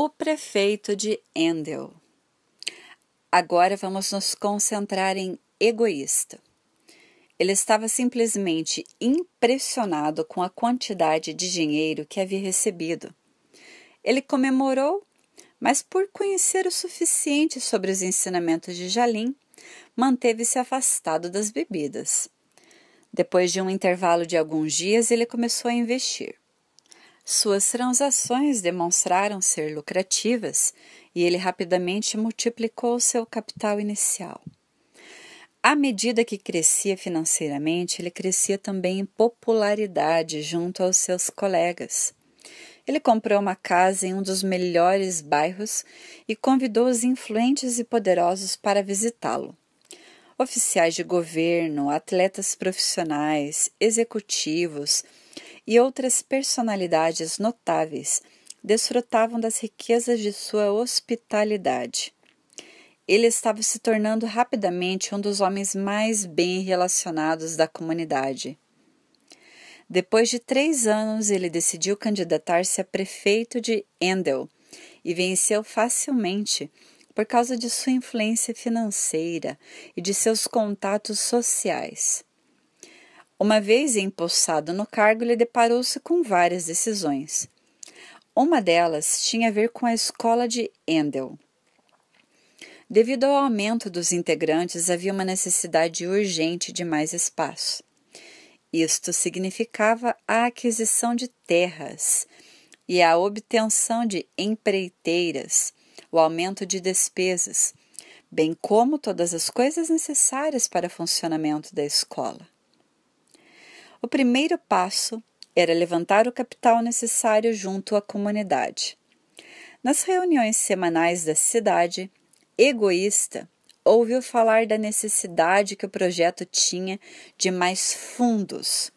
O prefeito de Endel. Agora vamos nos concentrar em egoísta. Ele estava simplesmente impressionado com a quantidade de dinheiro que havia recebido. Ele comemorou, mas por conhecer o suficiente sobre os ensinamentos de Jalim, manteve-se afastado das bebidas. Depois de um intervalo de alguns dias, ele começou a investir. Suas transações demonstraram ser lucrativas e ele rapidamente multiplicou seu capital inicial. À medida que crescia financeiramente, ele crescia também em popularidade junto aos seus colegas. Ele comprou uma casa em um dos melhores bairros e convidou os influentes e poderosos para visitá-lo. Oficiais de governo, atletas profissionais, executivos, e outras personalidades notáveis desfrutavam das riquezas de sua hospitalidade. Ele estava se tornando rapidamente um dos homens mais bem relacionados da comunidade. Depois de três anos, ele decidiu candidatar-se a prefeito de Endel e venceu facilmente por causa de sua influência financeira e de seus contatos sociais. Uma vez empossado no cargo, ele deparou-se com várias decisões. Uma delas tinha a ver com a escola de Endel. Devido ao aumento dos integrantes, havia uma necessidade urgente de mais espaço. Isto significava a aquisição de terras e a obtenção de empreiteiras, o aumento de despesas, bem como todas as coisas necessárias para o funcionamento da escola. O primeiro passo era levantar o capital necessário junto à comunidade. Nas reuniões semanais da cidade, egoísta ouviu falar da necessidade que o projeto tinha de mais fundos.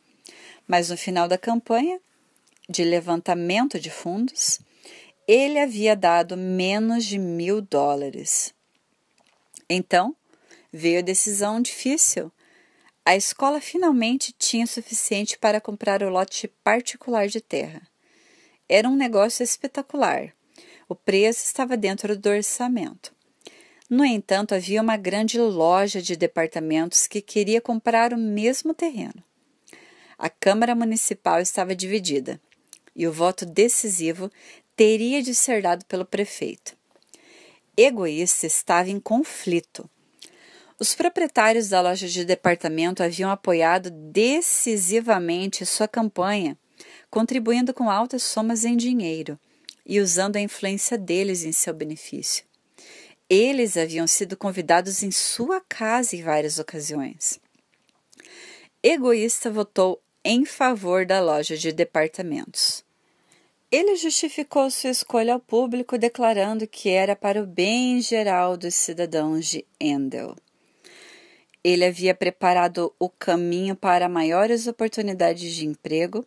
Mas no final da campanha de levantamento de fundos, ele havia dado menos de mil dólares. Então veio a decisão difícil a escola finalmente tinha o suficiente para comprar o lote particular de terra. Era um negócio espetacular. O preço estava dentro do orçamento. No entanto, havia uma grande loja de departamentos que queria comprar o mesmo terreno. A Câmara Municipal estava dividida e o voto decisivo teria de ser dado pelo prefeito. Egoísta estava em conflito os proprietários da loja de departamento haviam apoiado decisivamente sua campanha, contribuindo com altas somas em dinheiro e usando a influência deles em seu benefício. Eles haviam sido convidados em sua casa em várias ocasiões. Egoísta votou em favor da loja de departamentos. Ele justificou sua escolha ao público declarando que era para o bem geral dos cidadãos de Endel. Ele havia preparado o caminho para maiores oportunidades de emprego,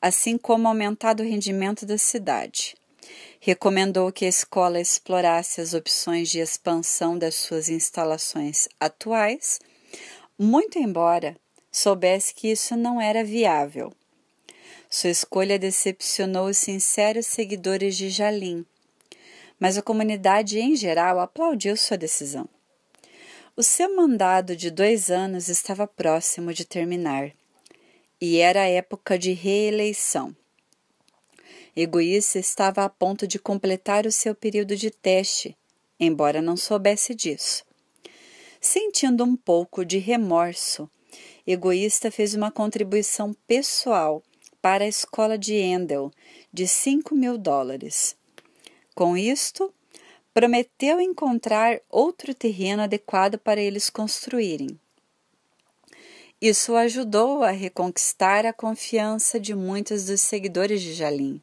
assim como aumentado o rendimento da cidade. Recomendou que a escola explorasse as opções de expansão das suas instalações atuais, muito embora soubesse que isso não era viável. Sua escolha decepcionou os sinceros seguidores de Jalim, mas a comunidade em geral aplaudiu sua decisão. O seu mandado de dois anos estava próximo de terminar e era época de reeleição. Egoísta estava a ponto de completar o seu período de teste, embora não soubesse disso. Sentindo um pouco de remorso, Egoísta fez uma contribuição pessoal para a escola de Endel de 5 mil dólares. Com isto, prometeu encontrar outro terreno adequado para eles construírem. Isso ajudou a reconquistar a confiança de muitos dos seguidores de Jalim.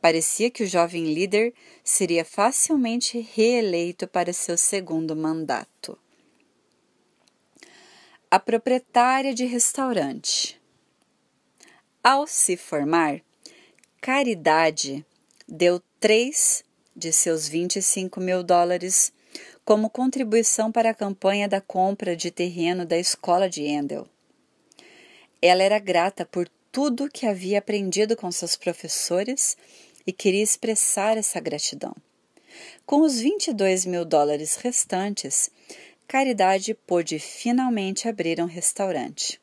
Parecia que o jovem líder seria facilmente reeleito para seu segundo mandato. A proprietária de restaurante. Ao se formar, Caridade deu três de seus 25 mil dólares como contribuição para a campanha da compra de terreno da escola de Endel. Ela era grata por tudo que havia aprendido com seus professores e queria expressar essa gratidão. Com os 22 mil dólares restantes, Caridade pôde finalmente abrir um restaurante.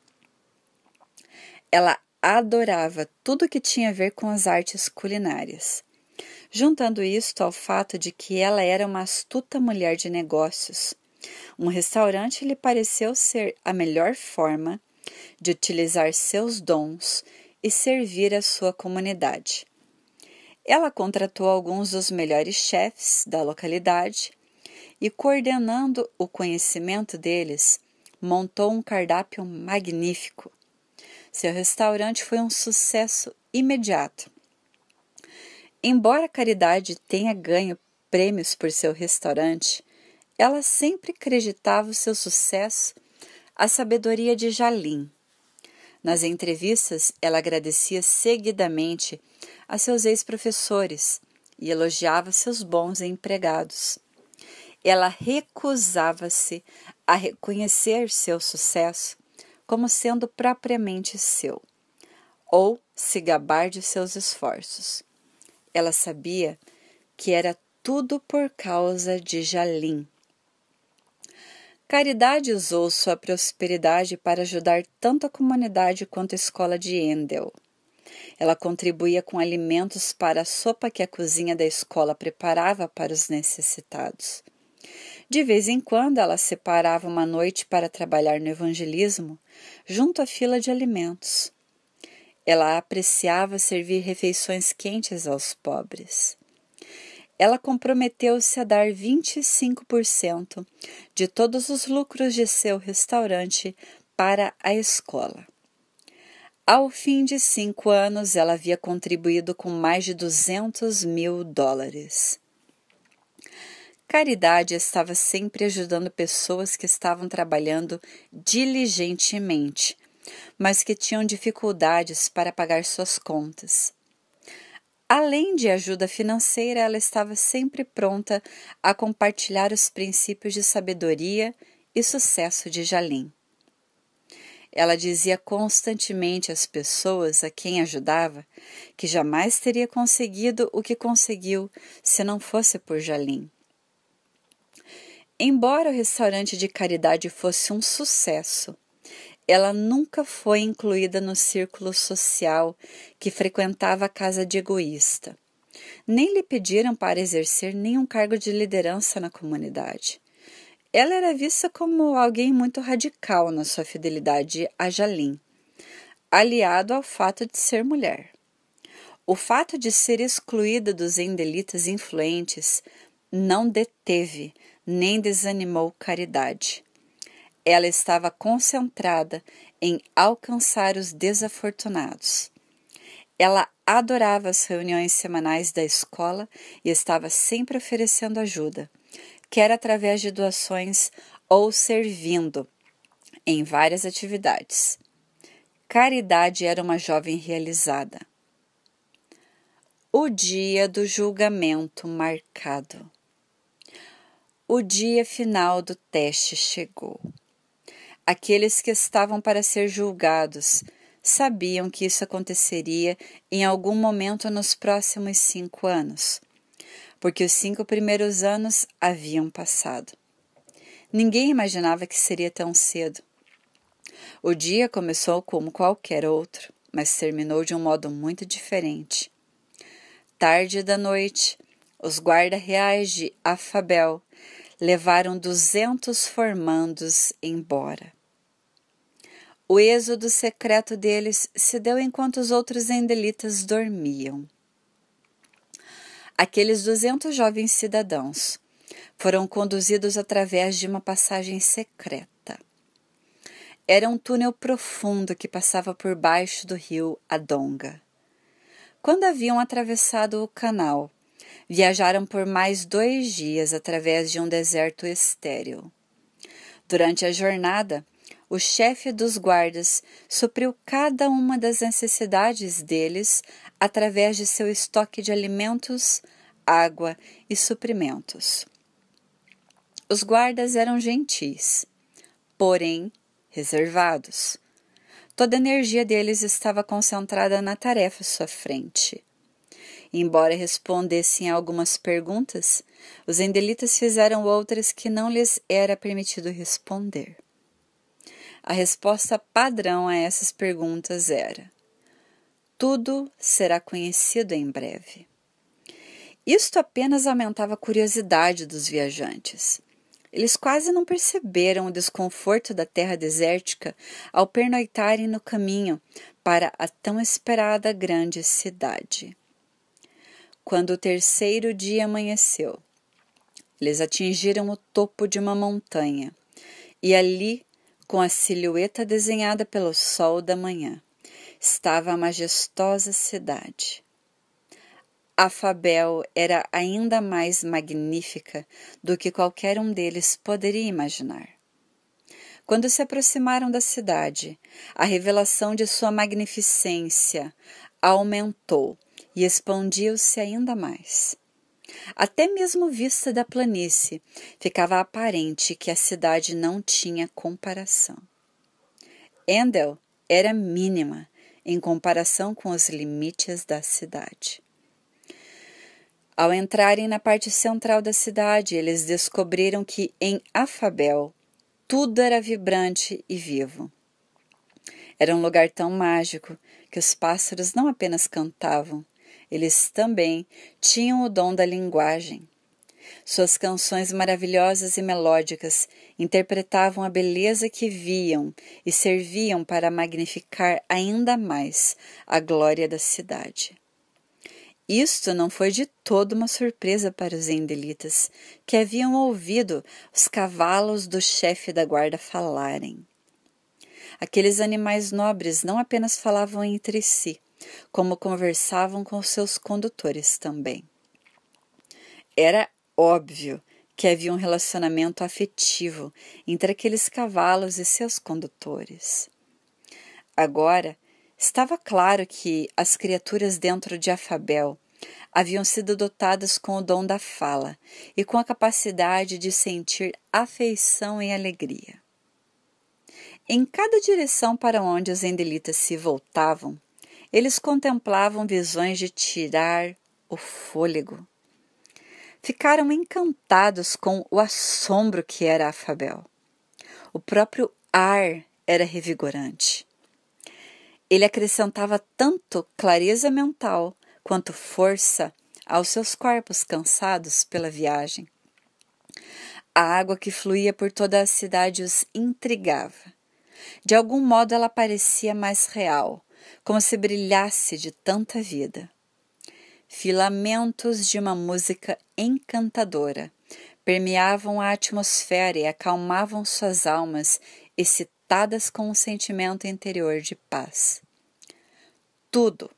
Ela adorava tudo que tinha a ver com as artes culinárias juntando isto ao fato de que ela era uma astuta mulher de negócios. Um restaurante lhe pareceu ser a melhor forma de utilizar seus dons e servir a sua comunidade. Ela contratou alguns dos melhores chefes da localidade e, coordenando o conhecimento deles, montou um cardápio magnífico. Seu restaurante foi um sucesso imediato Embora a caridade tenha ganho prêmios por seu restaurante, ela sempre acreditava o seu sucesso à sabedoria de Jalim. Nas entrevistas, ela agradecia seguidamente a seus ex-professores e elogiava seus bons empregados. Ela recusava-se a reconhecer seu sucesso como sendo propriamente seu, ou se gabar de seus esforços. Ela sabia que era tudo por causa de Jalim. Caridade usou sua prosperidade para ajudar tanto a comunidade quanto a escola de Endel. Ela contribuía com alimentos para a sopa que a cozinha da escola preparava para os necessitados. De vez em quando, ela separava uma noite para trabalhar no evangelismo junto à fila de alimentos, ela apreciava servir refeições quentes aos pobres. Ela comprometeu-se a dar 25% de todos os lucros de seu restaurante para a escola. Ao fim de cinco anos, ela havia contribuído com mais de 200 mil dólares. Caridade estava sempre ajudando pessoas que estavam trabalhando diligentemente mas que tinham dificuldades para pagar suas contas. Além de ajuda financeira, ela estava sempre pronta a compartilhar os princípios de sabedoria e sucesso de Jalim. Ela dizia constantemente às pessoas a quem ajudava que jamais teria conseguido o que conseguiu se não fosse por Jalim. Embora o restaurante de caridade fosse um sucesso, ela nunca foi incluída no círculo social que frequentava a casa de egoísta. Nem lhe pediram para exercer nenhum cargo de liderança na comunidade. Ela era vista como alguém muito radical na sua fidelidade a Jalim, aliado ao fato de ser mulher. O fato de ser excluída dos endelitas influentes não deteve nem desanimou caridade. Ela estava concentrada em alcançar os desafortunados. Ela adorava as reuniões semanais da escola e estava sempre oferecendo ajuda, quer através de doações ou servindo em várias atividades. Caridade era uma jovem realizada. O dia do julgamento marcado. O dia final do teste chegou. Aqueles que estavam para ser julgados sabiam que isso aconteceria em algum momento nos próximos cinco anos, porque os cinco primeiros anos haviam passado. Ninguém imaginava que seria tão cedo. O dia começou como qualquer outro, mas terminou de um modo muito diferente. Tarde da noite, os guarda-reais de Afabel levaram duzentos formandos embora. O êxodo secreto deles se deu enquanto os outros endelitas dormiam. Aqueles duzentos jovens cidadãos foram conduzidos através de uma passagem secreta. Era um túnel profundo que passava por baixo do rio Adonga. Quando haviam atravessado o canal, viajaram por mais dois dias através de um deserto estéril. Durante a jornada, o chefe dos guardas supriu cada uma das necessidades deles através de seu estoque de alimentos, água e suprimentos. Os guardas eram gentis, porém reservados. Toda a energia deles estava concentrada na tarefa à sua frente. Embora respondessem algumas perguntas, os endelitas fizeram outras que não lhes era permitido responder. A resposta padrão a essas perguntas era: tudo será conhecido em breve. Isto apenas aumentava a curiosidade dos viajantes. Eles quase não perceberam o desconforto da terra desértica ao pernoitarem no caminho para a tão esperada grande cidade. Quando o terceiro dia amanheceu, eles atingiram o topo de uma montanha e ali com a silhueta desenhada pelo sol da manhã. Estava a majestosa cidade. A Fabel era ainda mais magnífica do que qualquer um deles poderia imaginar. Quando se aproximaram da cidade, a revelação de sua magnificência aumentou e expandiu-se ainda mais. Até mesmo vista da planície, ficava aparente que a cidade não tinha comparação. Endel era mínima em comparação com os limites da cidade. Ao entrarem na parte central da cidade, eles descobriram que em Afabel tudo era vibrante e vivo. Era um lugar tão mágico que os pássaros não apenas cantavam, eles também tinham o dom da linguagem. Suas canções maravilhosas e melódicas interpretavam a beleza que viam e serviam para magnificar ainda mais a glória da cidade. Isto não foi de todo uma surpresa para os endelitas, que haviam ouvido os cavalos do chefe da guarda falarem. Aqueles animais nobres não apenas falavam entre si, como conversavam com seus condutores também. Era óbvio que havia um relacionamento afetivo entre aqueles cavalos e seus condutores. Agora, estava claro que as criaturas dentro de Afabel haviam sido dotadas com o dom da fala e com a capacidade de sentir afeição e alegria. Em cada direção para onde os endelitas se voltavam, eles contemplavam visões de tirar o fôlego. Ficaram encantados com o assombro que era Afabel. O próprio ar era revigorante. Ele acrescentava tanto clareza mental quanto força aos seus corpos cansados pela viagem. A água que fluía por toda a cidade os intrigava. De algum modo ela parecia mais real, como se brilhasse de tanta vida. Filamentos de uma música encantadora permeavam a atmosfera e acalmavam suas almas, excitadas com um sentimento interior de paz. Tudo,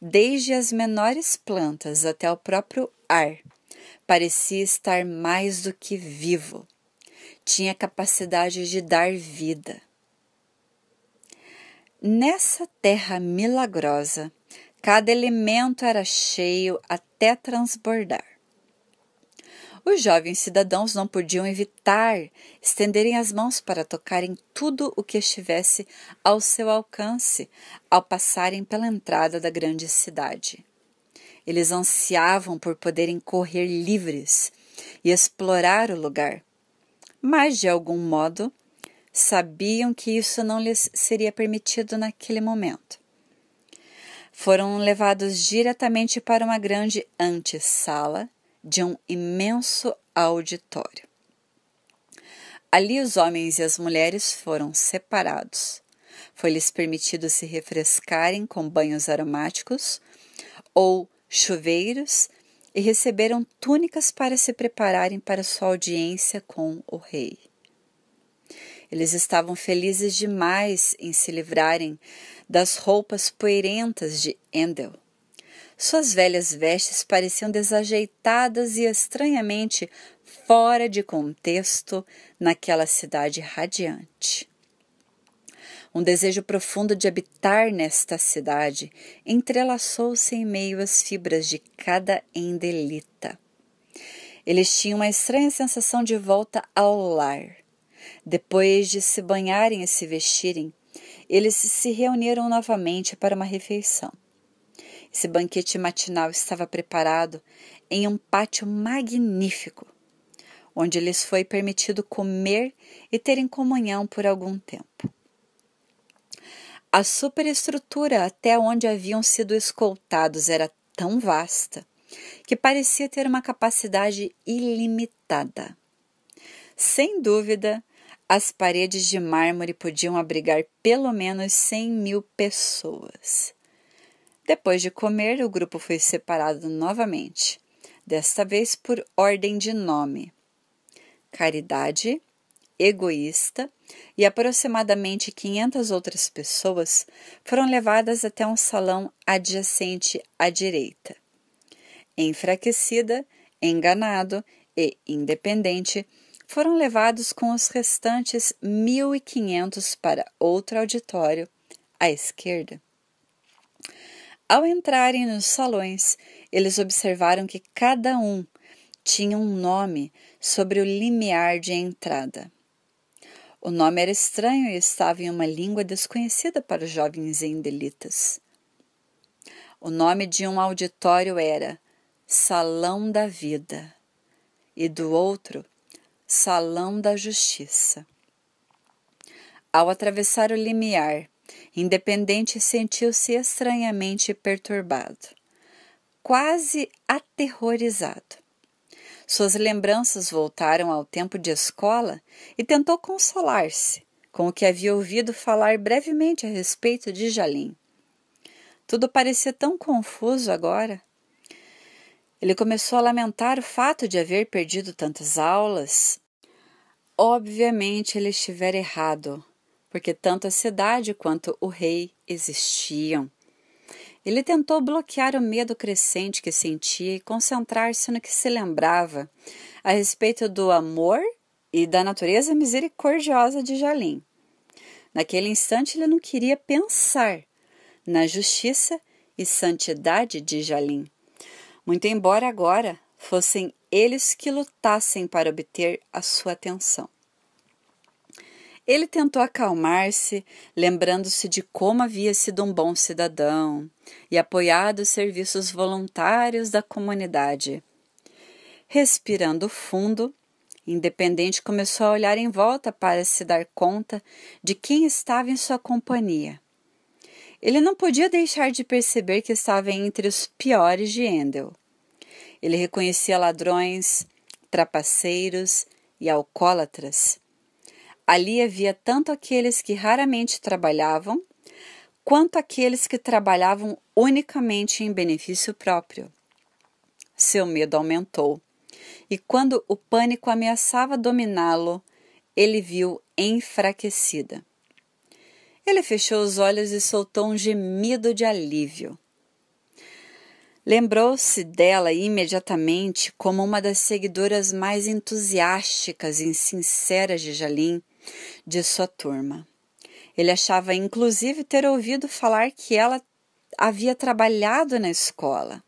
desde as menores plantas até o próprio ar, parecia estar mais do que vivo. Tinha capacidade de dar vida. Nessa terra milagrosa, cada elemento era cheio até transbordar. Os jovens cidadãos não podiam evitar estenderem as mãos para tocarem tudo o que estivesse ao seu alcance ao passarem pela entrada da grande cidade. Eles ansiavam por poderem correr livres e explorar o lugar, mas de algum modo Sabiam que isso não lhes seria permitido naquele momento. Foram levados diretamente para uma grande antessala de um imenso auditório. Ali os homens e as mulheres foram separados. Foi-lhes permitido se refrescarem com banhos aromáticos ou chuveiros e receberam túnicas para se prepararem para sua audiência com o rei. Eles estavam felizes demais em se livrarem das roupas poeirentas de Endel. Suas velhas vestes pareciam desajeitadas e estranhamente fora de contexto naquela cidade radiante. Um desejo profundo de habitar nesta cidade entrelaçou-se em meio às fibras de cada endelita. Eles tinham uma estranha sensação de volta ao lar, depois de se banharem e se vestirem, eles se reuniram novamente para uma refeição. Esse banquete matinal estava preparado em um pátio magnífico, onde lhes foi permitido comer e terem comunhão por algum tempo. A superestrutura até onde haviam sido escoltados era tão vasta que parecia ter uma capacidade ilimitada. Sem dúvida, as paredes de mármore podiam abrigar pelo menos 100 mil pessoas. Depois de comer, o grupo foi separado novamente, desta vez por ordem de nome: Caridade, Egoísta e aproximadamente 500 outras pessoas foram levadas até um salão adjacente à direita. Enfraquecida, enganado e independente, foram levados com os restantes 1.500 para outro auditório à esquerda. Ao entrarem nos salões, eles observaram que cada um tinha um nome sobre o limiar de entrada. O nome era estranho e estava em uma língua desconhecida para os jovens indelitas. O nome de um auditório era Salão da Vida e do outro Salão da Justiça. Ao atravessar o limiar, Independente sentiu-se estranhamente perturbado, quase aterrorizado. Suas lembranças voltaram ao tempo de escola e tentou consolar-se com o que havia ouvido falar brevemente a respeito de Jalim. Tudo parecia tão confuso agora. Ele começou a lamentar o fato de haver perdido tantas aulas, Obviamente ele estivera errado, porque tanto a cidade quanto o rei existiam. Ele tentou bloquear o medo crescente que sentia e concentrar-se no que se lembrava a respeito do amor e da natureza misericordiosa de Jalim. Naquele instante, ele não queria pensar na justiça e santidade de Jalim, muito embora agora fossem eles que lutassem para obter a sua atenção. Ele tentou acalmar-se, lembrando-se de como havia sido um bom cidadão e apoiado os serviços voluntários da comunidade. Respirando fundo, Independente começou a olhar em volta para se dar conta de quem estava em sua companhia. Ele não podia deixar de perceber que estava entre os piores de Endel, ele reconhecia ladrões, trapaceiros e alcoólatras. Ali havia tanto aqueles que raramente trabalhavam, quanto aqueles que trabalhavam unicamente em benefício próprio. Seu medo aumentou, e quando o pânico ameaçava dominá-lo, ele viu enfraquecida. Ele fechou os olhos e soltou um gemido de alívio. Lembrou-se dela imediatamente como uma das seguidoras mais entusiásticas e sinceras de Jalim, de sua turma. Ele achava inclusive ter ouvido falar que ela havia trabalhado na escola.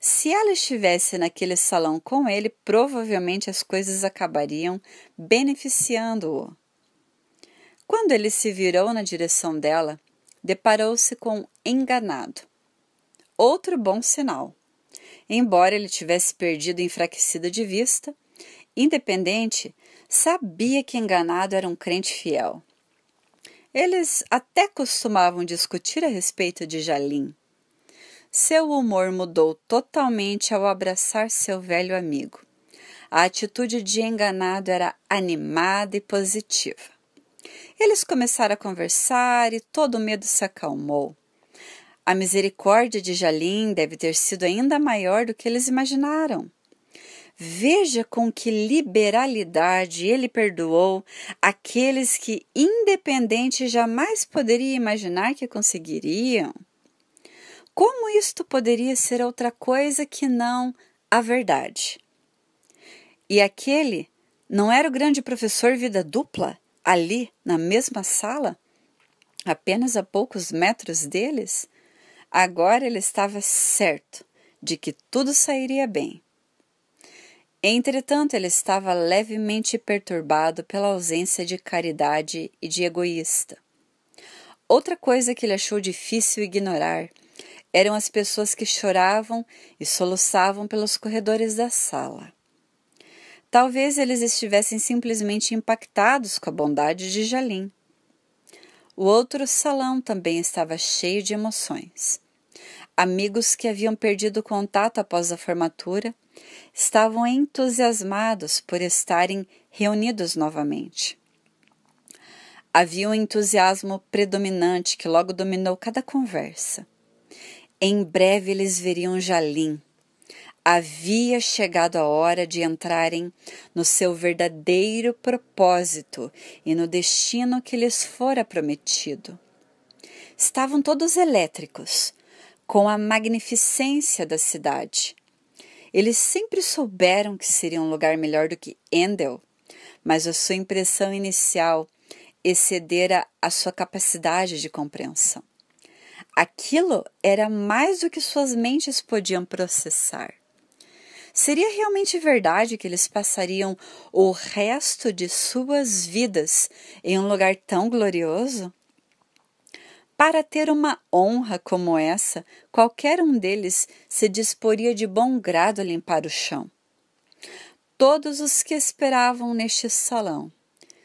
Se ela estivesse naquele salão com ele, provavelmente as coisas acabariam beneficiando-o. Quando ele se virou na direção dela, deparou-se com enganado outro bom sinal. Embora ele tivesse perdido e enfraquecido de vista, Independente sabia que enganado era um crente fiel. Eles até costumavam discutir a respeito de Jalim. Seu humor mudou totalmente ao abraçar seu velho amigo. A atitude de enganado era animada e positiva. Eles começaram a conversar e todo o medo se acalmou. A misericórdia de Jalim deve ter sido ainda maior do que eles imaginaram. Veja com que liberalidade ele perdoou aqueles que, independente, jamais poderia imaginar que conseguiriam. Como isto poderia ser outra coisa que não a verdade? E aquele não era o grande professor vida dupla, ali, na mesma sala, apenas a poucos metros deles? Agora ele estava certo de que tudo sairia bem. Entretanto, ele estava levemente perturbado pela ausência de caridade e de egoísta. Outra coisa que ele achou difícil ignorar eram as pessoas que choravam e soluçavam pelos corredores da sala. Talvez eles estivessem simplesmente impactados com a bondade de Jalim. O outro salão também estava cheio de emoções. Amigos que haviam perdido contato após a formatura estavam entusiasmados por estarem reunidos novamente. Havia um entusiasmo predominante que logo dominou cada conversa. Em breve eles veriam Jalim. Havia chegado a hora de entrarem no seu verdadeiro propósito e no destino que lhes fora prometido. Estavam todos elétricos, com a magnificência da cidade. Eles sempre souberam que seria um lugar melhor do que Endel, mas a sua impressão inicial excedera a sua capacidade de compreensão. Aquilo era mais do que suas mentes podiam processar. Seria realmente verdade que eles passariam o resto de suas vidas em um lugar tão glorioso? Para ter uma honra como essa, qualquer um deles se disporia de bom grado a limpar o chão. Todos os que esperavam neste salão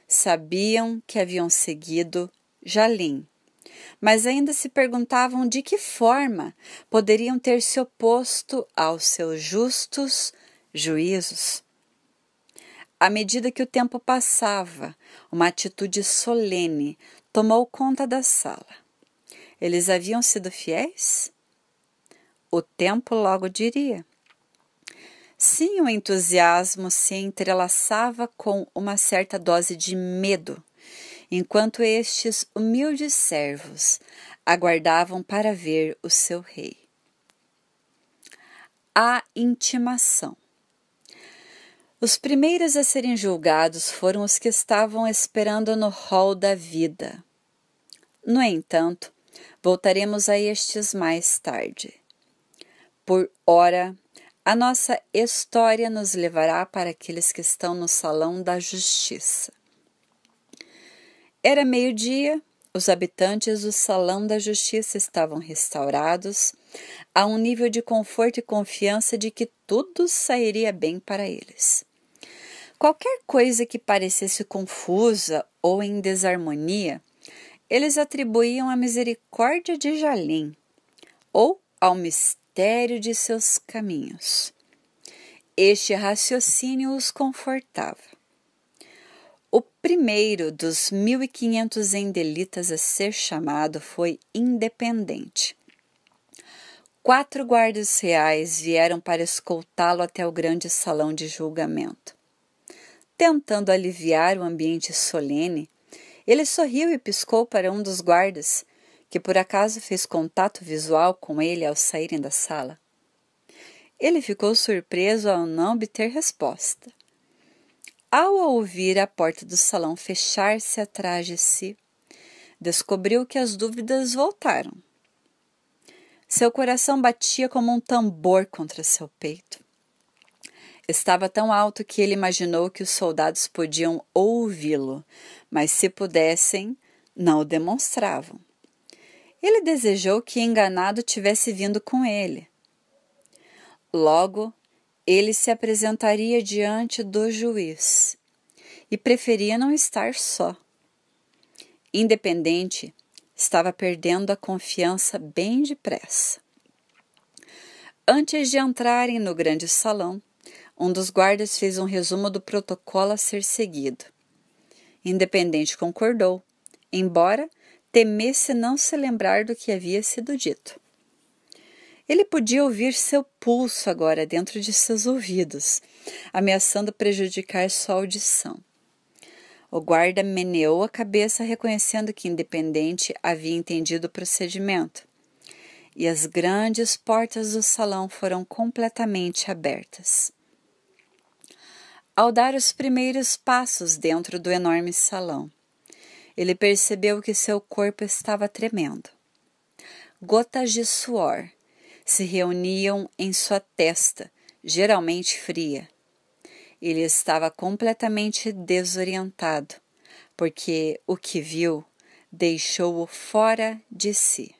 sabiam que haviam seguido Jalim, mas ainda se perguntavam de que forma poderiam ter se oposto aos seus justos juízos. À medida que o tempo passava, uma atitude solene tomou conta da sala. Eles haviam sido fiéis? O tempo logo diria. Sim, o entusiasmo se entrelaçava com uma certa dose de medo, enquanto estes humildes servos aguardavam para ver o seu rei. A intimação. Os primeiros a serem julgados foram os que estavam esperando no hall da vida. No entanto, Voltaremos a estes mais tarde. Por ora, a nossa história nos levará para aqueles que estão no salão da justiça. Era meio-dia, os habitantes do salão da justiça estavam restaurados a um nível de conforto e confiança de que tudo sairia bem para eles. Qualquer coisa que parecesse confusa ou em desarmonia eles atribuíam a misericórdia de Jalim, ou ao mistério de seus caminhos. Este raciocínio os confortava. O primeiro dos 1.500 endelitas a ser chamado foi independente. Quatro guardas reais vieram para escoltá-lo até o grande salão de julgamento. Tentando aliviar o ambiente solene, ele sorriu e piscou para um dos guardas, que por acaso fez contato visual com ele ao saírem da sala. Ele ficou surpreso ao não obter resposta. Ao ouvir a porta do salão fechar-se atrás de si, descobriu que as dúvidas voltaram. Seu coração batia como um tambor contra seu peito. Estava tão alto que ele imaginou que os soldados podiam ouvi-lo, mas se pudessem, não o demonstravam. Ele desejou que enganado tivesse vindo com ele. Logo, ele se apresentaria diante do juiz e preferia não estar só. Independente, estava perdendo a confiança bem depressa. Antes de entrarem no grande salão, um dos guardas fez um resumo do protocolo a ser seguido. Independente concordou, embora temesse não se lembrar do que havia sido dito. Ele podia ouvir seu pulso agora dentro de seus ouvidos, ameaçando prejudicar sua audição. O guarda meneou a cabeça, reconhecendo que Independente havia entendido o procedimento. E as grandes portas do salão foram completamente abertas ao dar os primeiros passos dentro do enorme salão. Ele percebeu que seu corpo estava tremendo. Gotas de suor se reuniam em sua testa, geralmente fria. Ele estava completamente desorientado, porque o que viu deixou-o fora de si.